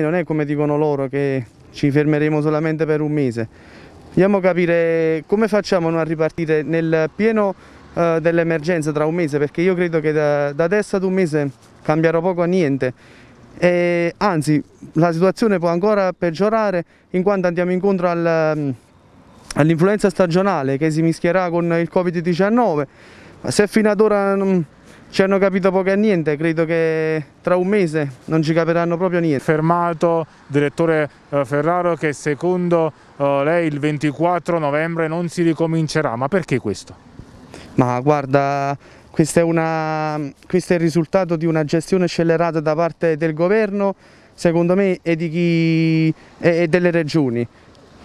non è come dicono loro che ci fermeremo solamente per un mese. Andiamo a capire come facciamo a ripartire nel pieno eh, dell'emergenza tra un mese, perché io credo che da, da adesso ad un mese cambierà poco a niente. E, anzi, la situazione può ancora peggiorare in quanto andiamo incontro al, mm, all'influenza stagionale che si mischierà con il Covid-19. Se fino ad ora ci hanno capito poco e niente, credo che tra un mese non ci capiranno proprio niente. Fermato direttore eh, Ferraro che secondo eh, lei il 24 novembre non si ricomincerà, ma perché questo? Ma guarda, questo è, una, questo è il risultato di una gestione scellerata da parte del governo, secondo me, e, chi, e delle regioni.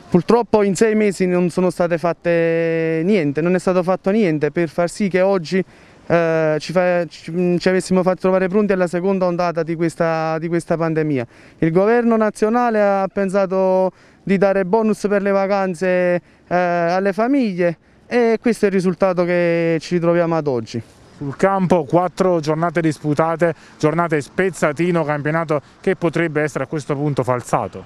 Purtroppo in sei mesi non sono state fatte niente, non è stato fatto niente per far sì che oggi eh, ci, fa, ci, mm, ci, avessimo fatto trovare pronti alla seconda ondata di questa, di questa pandemia. Il governo nazionale ha pensato di dare bonus per le vacanze eh, alle famiglie e questo è il risultato che ci ritroviamo ad oggi. Sul campo quattro giornate disputate, giornate spezzatino, campionato che potrebbe essere a questo punto falsato.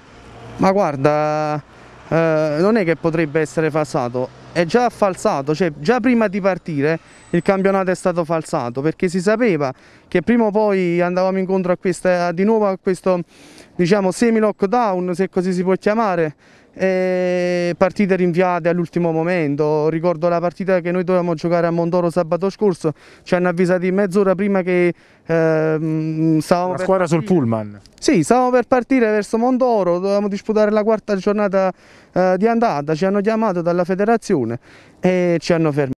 Ma guarda, eh, non è che potrebbe essere falsato, è già falsato, cioè già prima di partire il campionato è stato falsato perché si sapeva che prima o poi andavamo incontro a questa, di nuovo a questo diciamo, semi-lockdown, se così si può chiamare, partite rinviate all'ultimo momento, ricordo la partita che noi dovevamo giocare a Mondoro sabato scorso, ci hanno avvisati mezz'ora prima che ehm, stavamo... La squadra sul pullman. Sì, stavamo per partire verso Mondoro, dovevamo disputare la quarta giornata eh, di andata, ci hanno chiamato dalla federazione luna e ci hanno fermato.